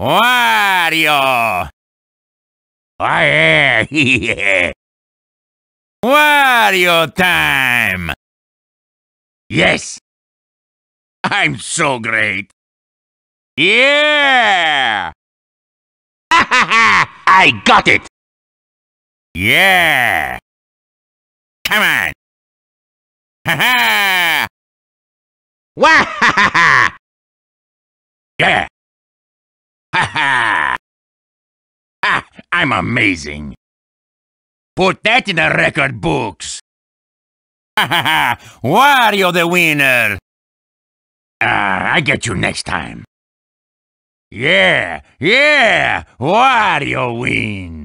Wario! Wario! time! Yes! I'm so great! Yeah! I got it! Yeah! Come on! Ha ha! Wah ha ha ha! Yeah! Ha ha! Ha! Ah, I'm amazing. Put that in the record books. Ha ha ha! Wario the winner. Uh, I get you next time. Yeah, yeah, Wario win?